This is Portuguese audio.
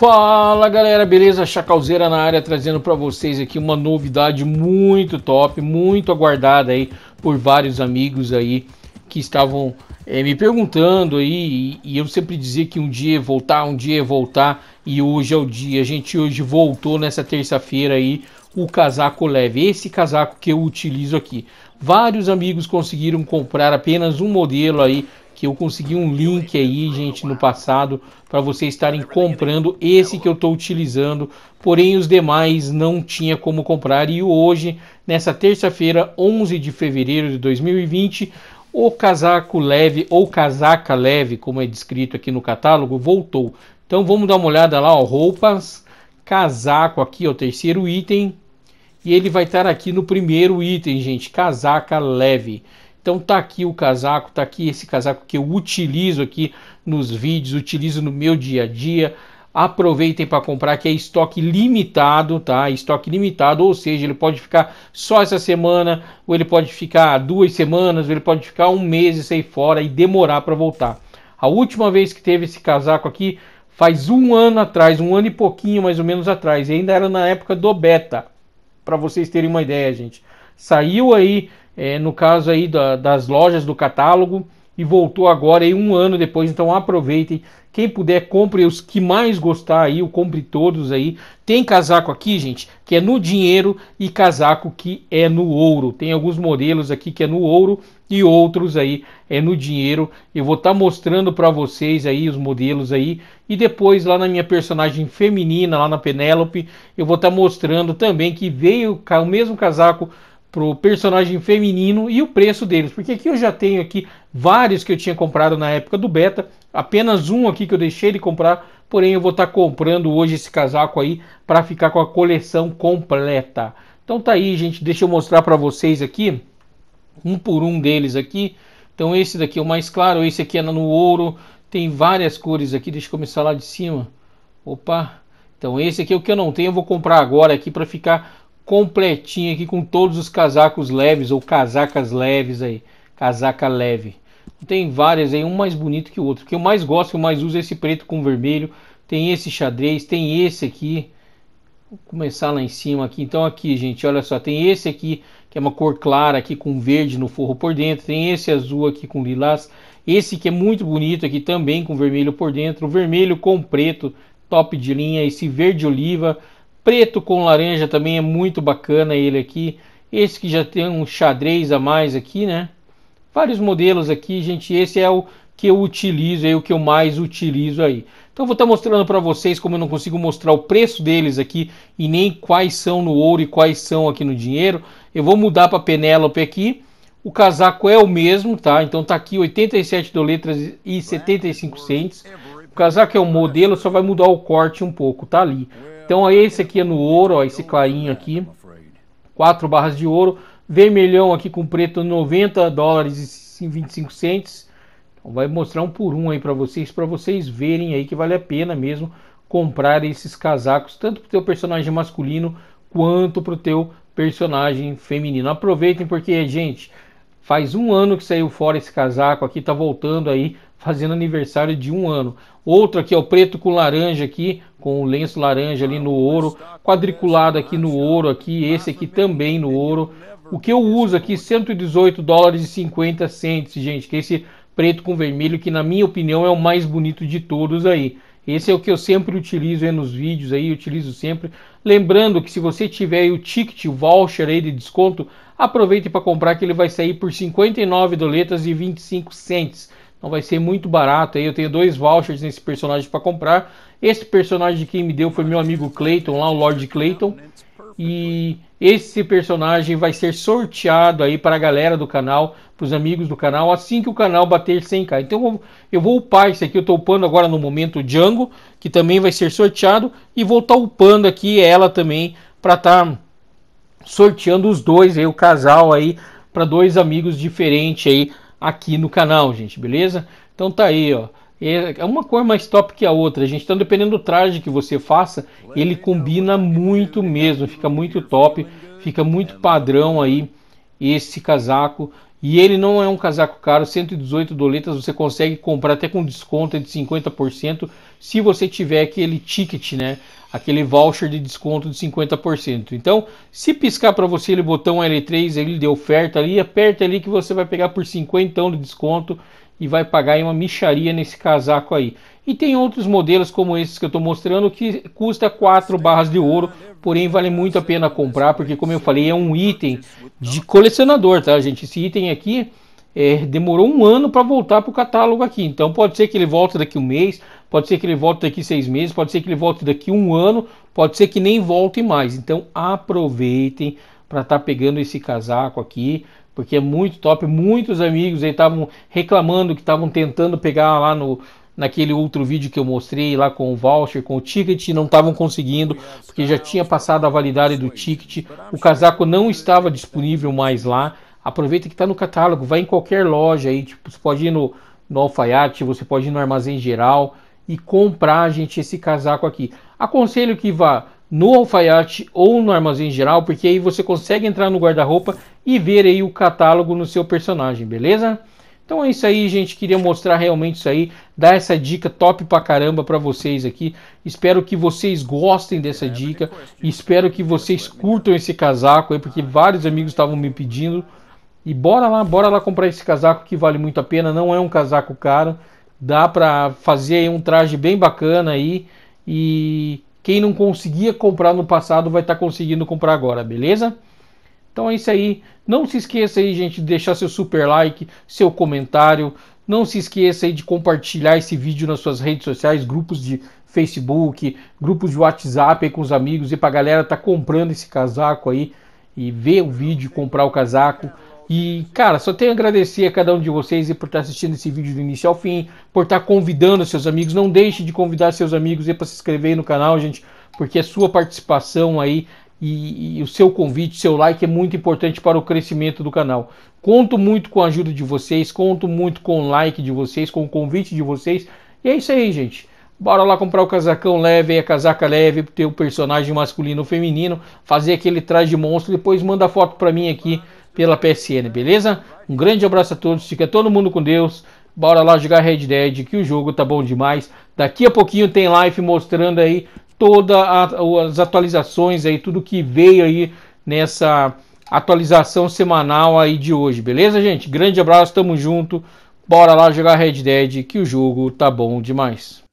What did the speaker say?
Fala galera, beleza? Chacalzeira na área trazendo para vocês aqui uma novidade muito top, muito aguardada aí por vários amigos aí que estavam é, me perguntando aí e, e, eu sempre dizia que um dia ia voltar, um dia ia voltar e hoje é o dia. A gente hoje voltou nessa terça-feira aí o casaco leve, esse casaco que eu utilizo aqui. Vários amigos conseguiram comprar apenas um modelo aí que eu consegui um link aí, gente, no passado para vocês estarem comprando esse que eu estou utilizando, porém os demais não tinha como comprar e hoje, nessa terça-feira, 11 de fevereiro de 2020, o casaco leve ou casaca leve, como é descrito aqui no catálogo, voltou. Então vamos dar uma olhada lá, ó, roupas, casaco aqui, o terceiro item, e ele vai estar aqui no primeiro item, gente, casaca leve. Então tá aqui o casaco, tá aqui esse casaco que eu utilizo aqui nos vídeos, utilizo no meu dia a dia. Aproveitem para comprar que é estoque limitado, tá? Estoque limitado, ou seja, ele pode ficar só essa semana, ou ele pode ficar duas semanas, ou ele pode ficar um mês e sair fora e demorar para voltar. A última vez que teve esse casaco aqui faz um ano atrás, um ano e pouquinho mais ou menos atrás, e ainda era na época do beta, para vocês terem uma ideia, gente. Saiu aí é, no caso aí da, das lojas do catálogo e voltou agora aí um ano depois, então aproveitem. Quem puder, compre os que mais gostar aí, eu compre todos aí. Tem casaco aqui, gente, que é no dinheiro e casaco que é no ouro. Tem alguns modelos aqui que é no ouro e outros aí é no dinheiro. Eu vou estar tá mostrando para vocês aí os modelos aí e depois lá na minha personagem feminina, lá na Penélope, eu vou estar tá mostrando também que veio o mesmo casaco pro personagem feminino e o preço deles, porque aqui eu já tenho aqui vários que eu tinha comprado na época do beta, apenas um aqui que eu deixei de comprar, porém eu vou estar tá comprando hoje esse casaco aí para ficar com a coleção completa. Então tá aí, gente, deixa eu mostrar para vocês aqui um por um deles aqui. Então esse daqui é o mais claro, esse aqui é no ouro, tem várias cores aqui, deixa eu começar lá de cima. Opa, então esse aqui é o que eu não tenho, eu vou comprar agora aqui para ficar completinho aqui com todos os casacos leves ou casacas leves aí, casaca leve. Tem várias aí, um mais bonito que o outro. Que eu mais gosto, que eu mais uso é esse preto com vermelho. Tem esse xadrez, tem esse aqui. Vou começar lá em cima aqui. Então aqui, gente, olha só, tem esse aqui que é uma cor clara aqui com verde no forro por dentro, tem esse azul aqui com lilás, esse que é muito bonito aqui também com vermelho por dentro, vermelho com preto, top de linha, esse verde oliva, Preto com laranja também é muito bacana ele aqui. Esse que já tem um xadrez a mais aqui, né? Vários modelos aqui, gente. Esse é o que eu utilizo, é o que eu mais utilizo aí. Então vou estar tá mostrando para vocês como eu não consigo mostrar o preço deles aqui e nem quais são no ouro e quais são aqui no dinheiro. Eu vou mudar para Penélope aqui. O casaco é o mesmo, tá? Então tá aqui 87 doletras e 75 centes. O casaco é o modelo, só vai mudar o corte um pouco, tá ali. Então é esse aqui é no ouro, ó, esse clarinho aqui. Quatro barras de ouro. Vermelhão aqui com preto 90 dólares e 25 cents. Então, vai mostrar um por um aí para vocês, para vocês verem aí que vale a pena mesmo comprar esses casacos, tanto para o teu personagem masculino quanto para o teu personagem feminino. Aproveitem porque, gente, Faz um ano que saiu fora esse casaco aqui, tá voltando aí, fazendo aniversário de um ano. Outro aqui é o preto com laranja aqui, com o lenço laranja ali no ouro, quadriculado aqui no ouro aqui, esse aqui também no ouro. O que eu uso aqui, 118 dólares e 50 centes, gente, que é esse preto com vermelho, que na minha opinião é o mais bonito de todos aí. Esse é o que eu sempre utilizo aí nos vídeos aí, utilizo sempre. Lembrando que se você tiver o ticket, o voucher aí de desconto, aproveite para comprar que ele vai sair por 59 doletas e 25 cents. Então vai ser muito barato aí. Eu tenho dois vouchers nesse personagem para comprar. Esse personagem que me deu foi meu amigo Clayton lá, o Lord Clayton. E esse personagem vai ser sorteado aí para a galera do canal, para os amigos do canal, assim que o canal bater 100k. Então eu vou, upar esse aqui, eu estou upando agora no momento o Django, que também vai ser sorteado, e vou estar tá upando aqui ela também para estar tá sorteando os dois aí, o casal aí, para dois amigos diferentes aí aqui no canal, gente, beleza? Então tá aí, ó é uma cor mais top que a outra, gente. Então, dependendo do traje que você faça, ele combina muito mesmo, fica muito top, fica muito padrão aí esse casaco. E ele não é um casaco caro, 118 doletas você consegue comprar até com desconto de 50%, se você tiver aquele ticket, né? Aquele voucher de desconto de 50%. Então, se piscar para você ele botão L3 ele de oferta ali, aperta ali que você vai pegar por 50 de desconto e vai pagar em uma micharia nesse casaco aí. E tem outros modelos como esses que eu estou mostrando que custa 4 barras de ouro, porém vale muito a pena comprar, porque como eu falei, é um item de colecionador, tá gente? Esse item aqui é, demorou um ano para voltar para o catálogo aqui, então pode ser que ele volte daqui um mês, pode ser que ele volte daqui seis meses, pode ser que ele volte daqui um ano, pode ser que nem volte mais, então aproveitem para estar tá pegando esse casaco aqui, porque é muito top. Muitos amigos aí estavam reclamando que estavam tentando pegar lá no naquele outro vídeo que eu mostrei lá com o voucher, com o ticket, não estavam conseguindo, porque já tinha passado a validade do ticket, o casaco não estava disponível mais lá. Aproveita que está no catálogo, vai em qualquer loja aí, tipo, você pode ir no, no alfaiate, você pode ir no armazém geral e comprar, gente, esse casaco aqui. Aconselho que vá no alfaiate ou no armazém geral, porque aí você consegue entrar no guarda-roupa e ver aí o catálogo no seu personagem, beleza? Então é isso aí, gente. Queria mostrar realmente isso aí, dar essa dica top pra caramba pra vocês aqui. Espero que vocês gostem dessa é, dica. Espero que vocês curtam esse casaco aí, porque ah, vários é. amigos estavam me pedindo. E bora lá, bora lá comprar esse casaco que vale muito a pena. Não é um casaco caro, dá pra fazer um traje bem bacana aí. E quem não conseguia comprar no passado vai estar tá conseguindo comprar agora, beleza? Então é isso aí. Não se esqueça aí, gente, de deixar seu super like, seu comentário. Não se esqueça aí de compartilhar esse vídeo nas suas redes sociais, grupos de Facebook, grupos de WhatsApp aí com os amigos e a galera tá comprando esse casaco aí e ver o vídeo, comprar o casaco. E, cara, só tenho a agradecer a cada um de vocês por estar tá assistindo esse vídeo do início ao fim, por estar tá convidando seus amigos. Não deixe de convidar seus amigos para se inscrever no canal, gente, porque a é sua participação aí e, e, o seu convite, seu like é muito importante para o crescimento do canal. Conto muito com a ajuda de vocês, conto muito com o like de vocês, com o convite de vocês. E é isso aí, gente. Bora lá comprar o casacão leve, a casaca leve, ter o personagem masculino ou feminino, fazer aquele traje de monstro, depois manda foto para mim aqui pela PSN, beleza? Um grande abraço a todos, fica todo mundo com Deus. Bora lá jogar Red Dead, que o jogo tá bom demais. Daqui a pouquinho tem live mostrando aí todas as atualizações aí, tudo que veio aí nessa atualização semanal aí de hoje, beleza, gente? Grande abraço, tamo junto. Bora lá jogar Red Dead, que o jogo tá bom demais.